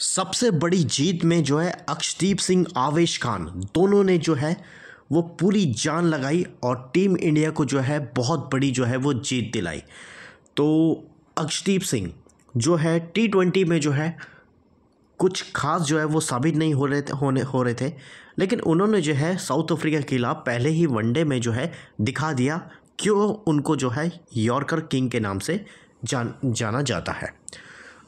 सबसे बड़ी जीत में जो है अक्षदीप सिंह आवेश खान दोनों ने जो है वो पूरी जान लगाई और टीम इंडिया को जो है बहुत बड़ी जो है वो जीत दिलाई तो अक्षदीप सिंह जो है टी ट्वेंटी में जो है कुछ खास जो है वो साबित नहीं हो रहे थे होने हो रहे थे लेकिन उन्होंने जो है साउथ अफ्रीका के खिलाफ पहले ही वनडे में जो है दिखा दिया क्यों उनको जो है यॉर्कर किंग के नाम से जान जाना जाता है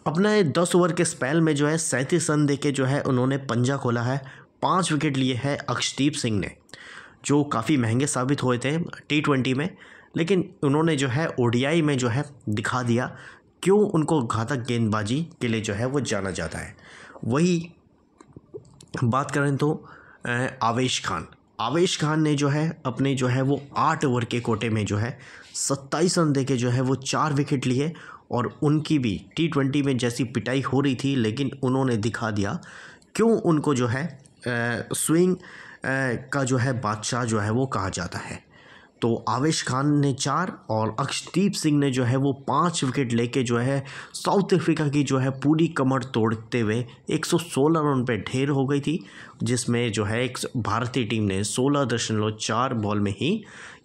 अपने दस ओवर के स्पेल में जो है सैंतीस रन दे जो है उन्होंने पंजा खोला है पाँच विकेट लिए हैं अक्षदीप सिंह ने जो काफ़ी महंगे साबित हुए थे टी ट्वेंटी में लेकिन उन्होंने जो है ओडीआई में जो है दिखा दिया क्यों उनको घातक गेंदबाजी के लिए जो है वो जाना जाता है वही बात करें तो आवेश खान आवेश खान ने जो है अपने जो है वो आठ ओवर के कोटे में जो है सत्ताईस रन दे के जो है वो चार विकेट लिए और उनकी भी टी ट्वेंटी में जैसी पिटाई हो रही थी लेकिन उन्होंने दिखा दिया क्यों उनको जो है स्विंग का जो है बादशाह जो है वो कहा जाता है तो आवेश खान ने चार और अक्षदीप सिंह ने जो है वो पाँच विकेट लेके जो है साउथ अफ्रीका की जो है पूरी कमर तोड़ते हुए 116 रन पे ढेर हो गई थी जिसमें जो है एक भारतीय टीम ने सोलह दशमलव चार बॉल में ही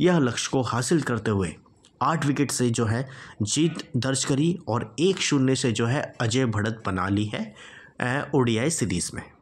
यह लक्ष्य को हासिल करते हुए आठ विकेट से जो है जीत दर्ज करी और एक शून्य से जो है अजय भड़त बना ली है ओडीआई सीरीज़ में